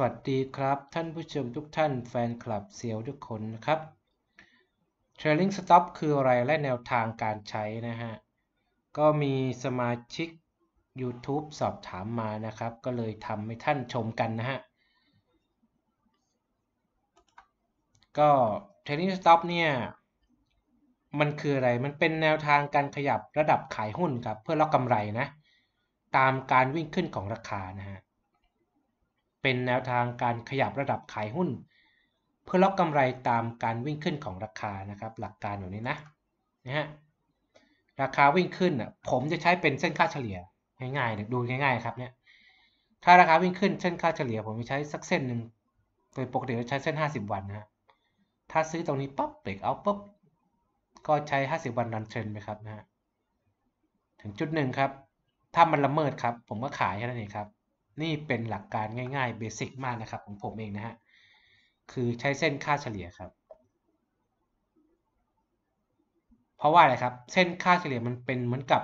วัสดีครับท่านผู้ชมทุกท่านแฟนคลับเซียวทุกคนนะครับ Trailing Stop คืออะไรและแนวทางการใช้นะฮะ ก็มีสมาชิก YouTube สอบถามมานะครับ ก็เลยทำให้ท่านชมกันนะฮะ ก็ Trailing Stop เนี่ย มันคืออะไรมันเป็นแนวทางการขยับระดับขายหุ้นครับ เพื่อล็อกกำไรนะ ตามการวิ่งขึ้นของราคานะฮะเป็นแนวทางการขยับระดับขายหุ้น เพื่อล็อกกำไรตามการวิ่งขึ้นของราคานะครับหลักการอยู่นี้นะนะฮะราคาวิ่งขึ้นอ่ะผมจะใช้เป็นเส้นค่าเฉลี่ยง่ายๆดูง่ายๆครับเนี่ยถ้าราคาวิ่งขึ้นเส้นค่าเฉลี่ยผมจะใช้สักเส้นหนึ่งโดยปกติจะใช้เส้น 50 วันนะถ้าซื้อตรงนี้ปั๊บเบรกเอาปั๊บก็ใช้ 50 วันรันเทรนไปครับนะฮะถึงจุดหนึ่งครับถ้ามันละเมิดครับผมก็ขายแค่นั้นเองครับนี่เป็นหลักการง่ายๆ เบสิกมากนะครับของผมเองนะฮะ คือใช้เส้นค่าเฉลี่ยครับ เพราะว่าอะไรครับ เส้นค่าเฉลี่ยมันเป็นเหมือนกับ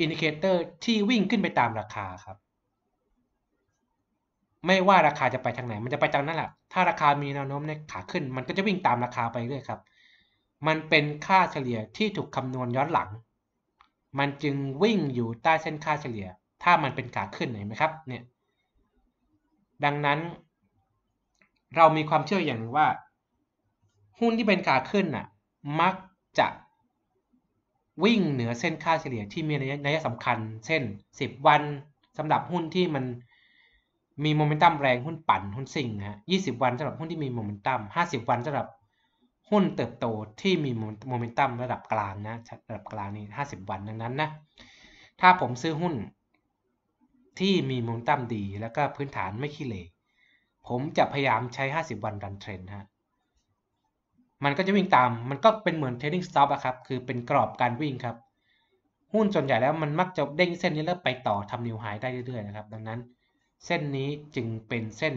อินดิเคเตอร์ที่วิ่งขึ้นไปตามราคาครับ ไม่ว่าราคาจะไปทางไหน มันจะไปตามนั้นแหละ ถ้าราคามีแนวโน้มในขาขึ้น มันก็จะวิ่งตามราคาไปเรื่อยครับ มันเป็นค่าเฉลี่ยที่ถูกคำนวณย้อนหลัง มันจึงวิ่งอยู่ใต้เส้นค่าเฉลี่ยามันเป็นขาขึ้นเห็นไหมครับเนี่ยดังนั้นเรามีความเชื่ออย่างหนึ่งว่าหุ้นที่เป็นขาขึ้นน่ะ มักจะวิ่งเหนือเส้นค่าเฉลี่ยที่มีในัยสำคัญเช่น10วันสำหรับหุ้นที่มันมีโมเมนตัมแรงหุ้นปั่นหุ้นสิ่งฮะยี่สิบวันสำหรับหุ้นที่มีโมเมนตัมห้าสิบวันสำหรับหุ้นเติบโตที่มีโมเมนตัมระดับกลางนะระดับกลางนี่ห้าสิบวันดังนั้นนะถ้าผมซื้อหุ้นที่มีมุมตัมดีแล้วก็พื้นฐานไม่ขี้เละผมจะพยายามใช้ 50 วันดันเทรนฮะมันก็จะวิ่งตามมันก็เป็นเหมือนเทรดดิ้งสต็อปอะครับ คือเป็นกรอบการวิ่งครับ หุ้นส่วนใหญ่แล้วมันมักจะเด้งเส้นนี้แล้วไปต่อทำนิวไฮได้เรื่อยๆ นะครับ ดังนั้น เส้นนี้จึงเป็นเส้น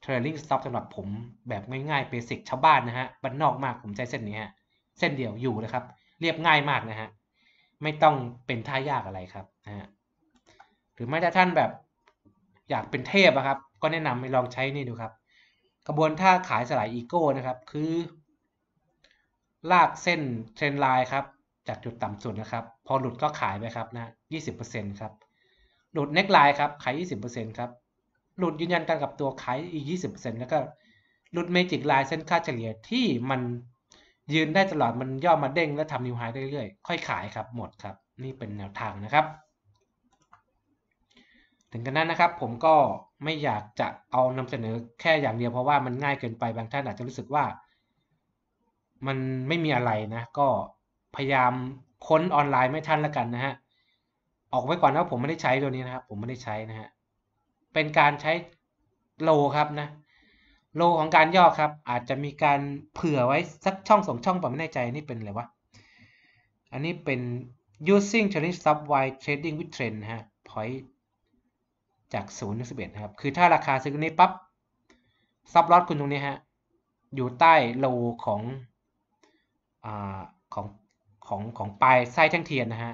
เทรดดิ้งสต็อปสำหรับผมแบบง่ายๆเบสิกชาวบ้านนะฮะบ้านนอกมากผมใช้เส้นนี้ฮะ เส้นเดียวอยู่นะครับ เรียบง่ายมากนะฮะ ไม่ต้องเป็นท่ายากอะไรครับนะฮะรือไม่ถ้าท่านแบบอยากเป็นเทพนะครับ ก็แนะนำให้ลองใช้นี่ดูครับ กระบวนท่าขายสลายอีโก้นะครับคือ ลากเส้นเทรนไลน์ครับจากจุดต่ำสุดนะครับ พอหลุดก็ขายไปครับนะ 20%ครับ หลุดเน็กไลน์ครับขาย 20%ครับ หลุดยืนยันกันกับตัวขายอีก 20%แล้วก็ หลุดเมจิกไลน์เส้นค่าเฉลี่ยที่มันยืนได้ตลอดมันย่อมาเด้งและทำนิวไฮได้เรื่อยๆ ค่อยขายครับหมดครับนี่เป็นแนวทางนะครับถึงกันนั้นนะครับผมก็ไม่อยากจะเอานำเสนอแค่อย่างเดียวเพราะว่ามันง่ายเกินไปบางท่านอาจจะรู้สึกว่ามันไม่มีอะไรนะ ก็พยายามค้นออนไลน์ไม่ทันละกันนะฮะ ออกไว้ก่อนว่าผมไม่ได้ใช้ตัวนี้นะครับผมไม่ได้ใช้นะฮะ เป็นการใช้โลครับนะโลของการย่อครับ อาจจะมีการเผื่อไว้สักช่องสองช่องผมไม่แน่ใจนี่เป็นอะไรวะอันนี้เป็น using Chinese subway trading with trend ฮะ point จาก0ูนย์ถึงสินะครับ คือถ้าราคาซื้อนี้ปับ๊บซับลอตคุณตรงนี้ฮะ อยู่ใต้โลของอของ ของของปลายไส้แท่งเทียนนะฮะ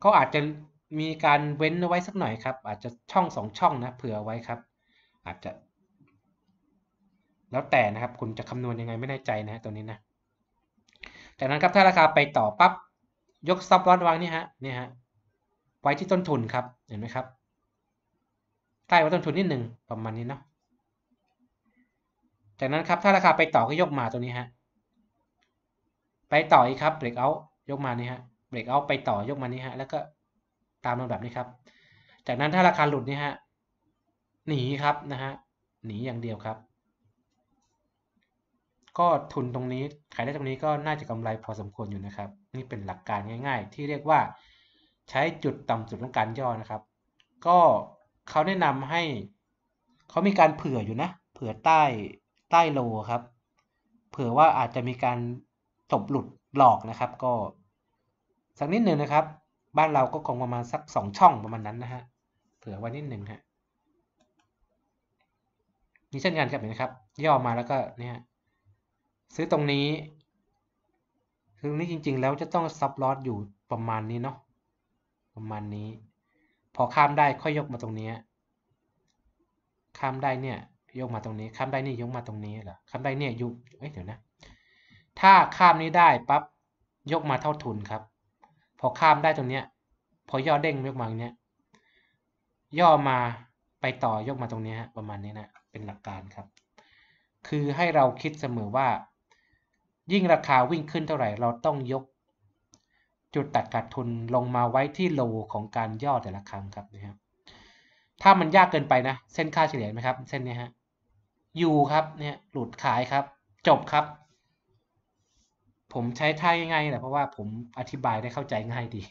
เขาอาจจะมีการเว้นไว้สักหน่อยครับ อาจจะช่องสองช่องนะเผื่อไว้ครับ อาจจะ แล้วแต่นะครับคุณจะคำนวณยังไงไม่แน่ใจ นะตัวนี้นะจากนั้นครับถ้าราคาไปต่อปับ๊บยกซับลอตวางนี่ฮะนี่ฮะไว้ที่ต้นทุนครับเห็นไหมครับใกล้วัต้นทุนนิดหนึ่งประมาณนี้เนาะ จากนั้นครับ ถ้าราคาไปต่อก็ยกมาตัวนี้ฮะ ไปต่ออีกครับ เบรกเอา ยกมานี่ฮะ เบรกเอาไปต่อ ยกมานี่ฮะ แล้วก็ตามลำดับนี้ครับ จากนั้นถ้าราคาหลุดนี่ฮะ หนีครับนะฮะ หนีอย่างเดียวครับ ก็ทุนตรงนี้ ขายได้ตรงนี้ก็น่าจะกำไรพอสมควรอยู่นะครับ นี่เป็นหลักการง่าย ๆ ที่เรียกว่า ใช้จุดต่ำสุดของการย่อนะครับ ก็เขาแนะนำให้ เขามีการเผื่ออยู่นะ เผื่อใต้ ใต้โลครับ เผื่อว่าอาจจะมีการตบหลุดหลอกนะครับ ก็สักนิดหนึ่งนะครับ บ้านเราก็คงประมาณสักสองช่องประมาณนั้นนะฮะ เผื่อไว้นิดหนึ่งฮะนี่เช่นกันครับเห็นไหมครับ ย่อมาแล้วก็เนี่ยซื้อตรงนี้คืงนี้จริงๆ แล้วจะต้องซับลอสอยู่ประมาณนี้เนาะ ประมาณนี้พอข้ามได้ค่อยยกมาตรงนี้ข้ามได้เนี่ยยกมาตรงนี้ข้ามได้นี่ยกมาตรงนี้เหรอข้ามได้เนี่ยยกเอ้ยเดี๋ยวนะถ้าข้ามนี้ได้ปั๊บยกมาเท่าทุนครับ พอข้ามได้ตรงเนี้ยพอย่อเด้งยกมาตรงเนี้ยย่อมาไปต่อยกมาตรงนี้ฮะประมาณนี้นะเป็นหลักการครับ คือให้เราคิดเสมอว่ายิ่งราคาวิ่งขึ้นเท่าไหร่ เราต้องยกจุดตัดขาดทุนลงมาไว้ที่โลของการย่อแต่ละครั้งครับนะครับ ถ้ามันยากเกินไปนะ เส้นค่าเฉลี่ยไหมครับ เส้นนี้ฮะยูครับ เนี่ย หลุดขายครับ จบครับ ผมใช้ท่าง่ายๆแหละเพราะว่าผมอธิบายได้เข้าใจง่ายดี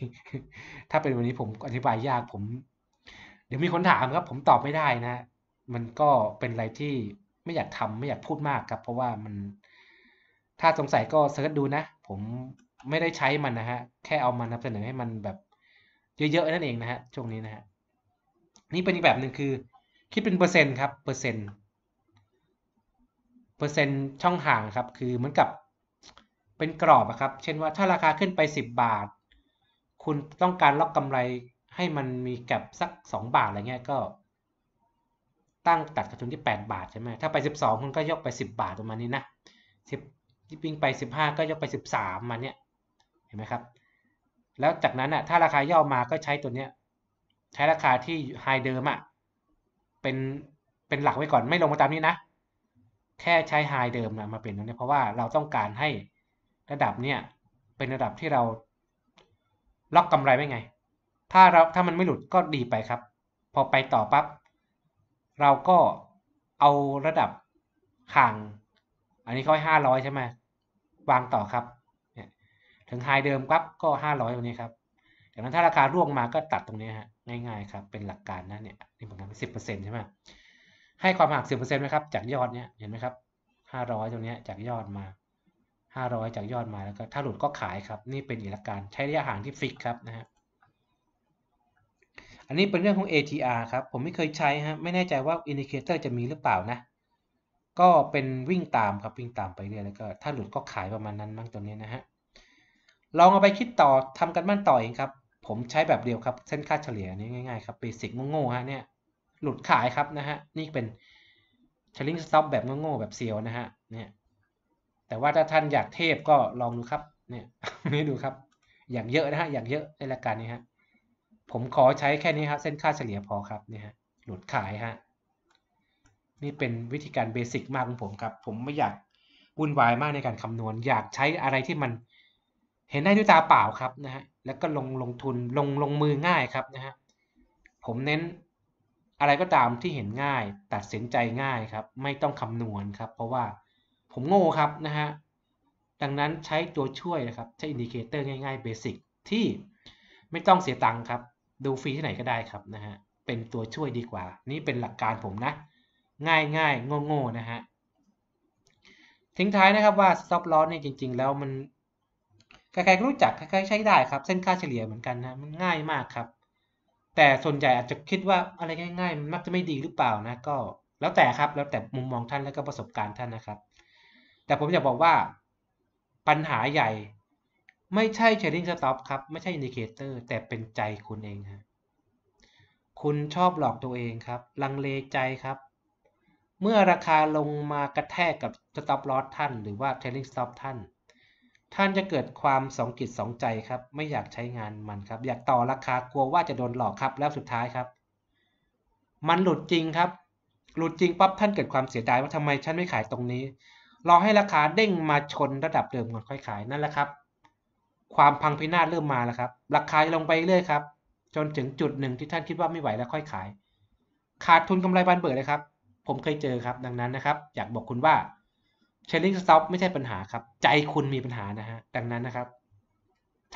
ถ้าเป็นวันนี้ผมอธิบายยากผม เดี๋ยวมีคนถามครับ ผมตอบไม่ได้นะ มันก็เป็นอะไรที่ไม่อยากทำไม่อยากพูดมากครับ เพราะว่ามัน ถ้าสงสัยก็เสิร์ชดูนะผมไม่ได้ใช้มันนะฮะ แค่เอามานำเสนอให้มันแบบเยอะ ๆ นั่นเองนะฮะช่วงนี้นะฮะนี่เป็นอีกแบบหนึ่งคือคิดเป็นเปอร์เซ็นต์ครับเปอร์เซ็นต์เปอร์เซ็นต์ช่องห่างครับคือเหมือนกับเป็นกรอบอะครับ เช่นว่าถ้าราคาขึ้นไป 10 บาท คุณต้องการล็อกกำไรให้มันมีแก็บสัก 2 บาทอะไรเงี้ยก็ ตั้งตัดกระทุนที่ 8 บาทใช่ไหมถ้าไป 12 คุณก็ยกไป 10 บาทประมาณนี้นะ10ยิ่งไป15ก็ยกไป13มาเนี้ยเห็นไหมครับ แล้วจากนั้นอ่ะ ถ้าราคาย่อมา ก็ใช้ตัวเนี้ยใช้ราคาที่ไฮเดิมอ่ะ เป็น เป็นหลักไว้ก่อน ไม่ลงมาตามนี้นะ แค่ใช้ไฮเดิมนะมาเป็นตรงนี้ เพราะว่าเราต้องการให้ระดับเนี้ย เป็นระดับที่เราล็อกกำไรไว้ไง ถ้าเรา ถ้ามันไม่หลุด ก็ดีไปครับ พอไปต่อปับ๊บ เราก็เอาระดับห่างอันนี้เขาให้ห้าร้อยใช่ไหมวางต่อครับถึงไฮเดิมปั๊บก็ 500ตรงนี้ครับดังนั้นถ้าราคาร่วงมาก็ตัดตรงนี้ฮะง่าย ๆครับ เป็นหลักการนะเนี่ยนี่ผมทำสิบเปอร์เซ็นต์ใช่ไหมให้ความหักสิบเปอร์เซ็นต์ไหมครับจากยอดเนี่ยเห็นไหมครับห้าร้อยตรงนี้จากยอดมาห้าร้อยจากยอดมาแล้วก็ถ้าหลุดก็ขายครับ นี่เป็นอีกหลักการใช้ระยะห่างที่ฟิกครับนะฮะอันนี้เป็นเรื่องของ ATR ครับ ผมไม่เคยใช้ฮะไม่แน่ใจว่าอินดิเคเตอร์จะมีหรือเปล่านะ ก็เป็นวิ่งตามครับวิ่งตามไปเรื่อยแล้วก็ถ้าหลุดก็ขายประมาณนั้นมัางตรงนี้นะฮะลองเอาไปคิดต่อทำกันบ้านต่อเองครับ ผมใช้แบบเดียวครับเส้นค่าเฉลี่ยนี่ง่ายๆครับเบสิกโง่ๆฮะเนี่ย หลุดขายครับนะฮะ นี่เป็นเชลิงสต็อปแบบโง่ๆแบบเซียวนะฮะเนี่ย แต่ว่าถ้าท่านอยากเทพก็ลองดูครับเนี่ยนี่ดูครับอย่างเยอะนะฮะอย่างเยอะในรายการนี้ฮะ ผมขอใช้แค่นี้ครับ เส้นค่าเฉลี่ยพอครับนี่ฮะหลุดขายฮะนี่เป็นวิธีการเบสิกมากของผมครับผมไม่อยากวุ่นวายมากในการคำนวณ อยากใช้อะไรที่มันเห็นได้ด้วยตาเปล่าครับนะฮะ แล้วก็ลงลงทุนลงลงมือง่ายครับนะฮะ ผมเน้นอะไรก็ตามที่เห็นง่าย ตัดสินใจง่ายครับ ไม่ต้องคำนวณครับ เพราะว่าผมโง่ครับนะฮะ ดังนั้นใช้ตัวช่วยนะครับ ใช้อินดิเคเตอร์ง่ายๆเบสิกที่ไม่ต้องเสียตังค์ครับ ดูฟรีที่ไหนก็ได้ครับนะฮะ เป็นตัวช่วยดีกว่า นี่เป็นหลักการผมนะ ง่ายง่ายโง่โง่นะฮะทิ้งท้ายนะครับว่า stop loss เนี่ยจริงๆแล้วมันใครๆก็รู้จักใครๆใช้ได้ครับ เส้นค่าเฉลี่ยเหมือนกันนะมันง่ายมากครับ แต่ส่วนใหญ่อาจจะคิดว่าอะไรง่ายๆ มันมักจะไม่ดีหรือเปล่านะ ก็แล้วแต่ครับแล้วแต่มุมมองท่านและก็ประสบการณ์ท่านนะครับ แต่ผมอยากบอกว่าปัญหาใหญ่ ไม่ใช่ trading stop ครับ ไม่ใช่ indicator แต่เป็นใจคุณเองครับคุณชอบหลอกตัวเองครับ ลังเลใจครับ เมื่อราคาลงมากระแทกกับ stop loss ท่าน หรือว่า trailing stop ท่านท่านจะเกิดความสองกิจสองใจครับไม่อยากใช้งานมันครับ อยากต่อราคากลัวว่าจะโดนหลอกครับแล้วสุดท้ายครับ มันหลุดจริงครับ หลุดจริงปั๊บท่านเกิดความเสียดายว่าทำไมฉันไม่ขายตรงนี้ รอให้ราคาเด้งมาชนระดับเดิมก่อนค่อยขายนั่นแหละครับ ความพังพินาศเริ่มมาแล้วครับราคาลงไปเรื่อยครับ จนถึงจุดหนึ่งที่ท่านคิดว่าไม่ไหวแล้วค่อยขาย ขาดทุนกำไรบานเบิดเลยครับ ผมเคยเจอครับ ดังนั้นนะครับ อยากบอกคุณว่าเช a i l ง n g stop ไม่ใช่ปัญหาครับใจคุณมีปัญหานะฮะดังนั้นนะครับ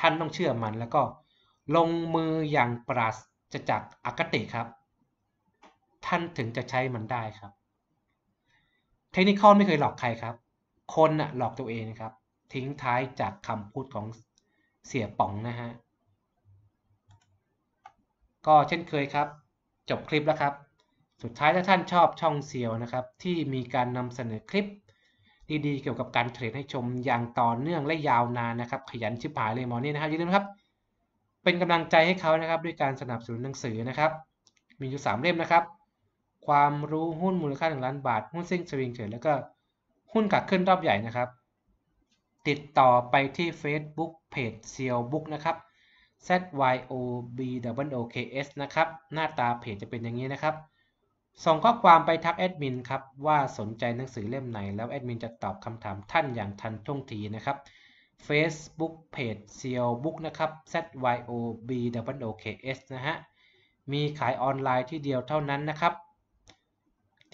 ท่านต้องเชื่อมันแล้วก็ลงมืออย่างปราศจากอคติครับ ท่านถึงจะใช้มันได้ครับ เทคนิคอไม่เคยหลอกใครครับ คนน่ะหลอกตัวเองครับทิ้งท้ายจากคำพูดของเสียป๋องนะฮะก็เช่นเคยครับ จบคลิปแล้วครับ สุดท้ายถ้าท่านชอบช่องเซียวนะครับ ที่มีการนำเสนอคลิปดีๆเกี่ยวกับการเทรดให้ชมอย่างต่อเนื่องและยาวนานนะครับ ขยันชิบหายเลยหมอนี่นะครับอย่าลืมครับ เป็นกำลังใจให้เขานะครับ ด้วยการสนับสนุนหนังสือนะครับ มีอยู่ 3เล่มนะครับ ความรู้หุ้นมูลค่าหนึ่งล้านบาท หุ้นซิ่งสวิงเทรดแล้วก็หุ้นกักขึ้นรอบใหญ่นะครับ ติดต่อไปที่ Facebook เพจเซียวบุ๊กนะครับ z y o b o o k s นะครับ หน้าตาเพจจะเป็นอย่างนี้นะครับส่งข้อความไปทักแอดมินครับว่าสนใจหนังสือเล่มไหนแล้วแอดมินจะตอบคำถามท่านอย่างทันท่วงทีนะครับ Facebook Page s e l Book นะครับ ZYOBWOKS นะฮะมีขายออนไลน์ที่เดียวเท่านั้นนะครับ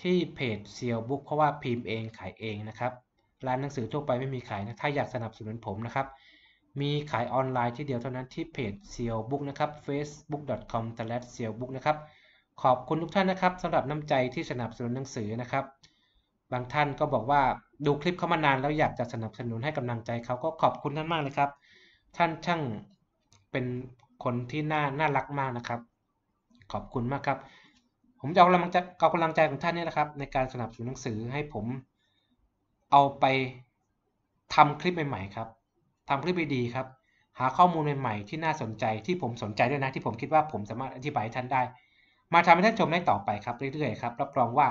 ที่เพจ s e l Book เพราะว่าพิมพ์เองขายเองนะครับร้านหนังสือทั่วไปไม่มีขายนะถ้าอยากสนับสนุนผมนะครับมีขายออนไลน์ที่เดียวเท่านั้น ที่เพจ s e l Book นะครับ facebook.com/sealbook นะครับขอบคุณทุกท่านนะครับสำหรับน้ำใจที่สนับสนุนหนังสือนะครับ บางท่านก็บอกว่าดูคลิปเขามานานแล้วอยากจะสนับสนุนให้กำลังใจเขาก็ขอบคุณท่านมากเลยครับ ท่านช่างเป็นคนที่น่าน่ารักมากนะครับ ขอบคุณมากครับ ผมจะเอากำลังใจเอากำลังใจของท่านนี่นะครับ ในการสนับสนุนหนังสือให้ผมเอาไปทำคลิปใหม่ ๆ ครับ ทำคลิปดีๆครับ หาข้อมูลใหม่ๆที่น่าสนใจที่ผมสนใจด้วยนะที่ผมคิดว่าผมสามารถอธิบายท่านได้มาทำให้ท่านชมได้ต่อไปครับเรื่อยๆครับรับรองว่า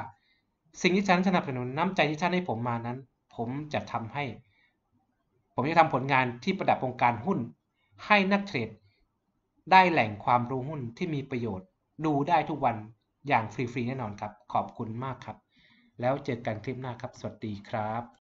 สิ่งที่ฉันสนับสนุนน้ำใจที่ท่านให้ผมมานั้น ผมจะทำให้ ผมจะทำผลงานที่ประดับวงการหุ้น ให้นักเทรดได้แหล่งความรู้หุ้นที่มีประโยชน์ ดูได้ทุกวันอย่างฟรีๆแน่นอนครับขอบคุณมากครับ แล้วเจอกันคลิปหน้าครับสวัสดีครับ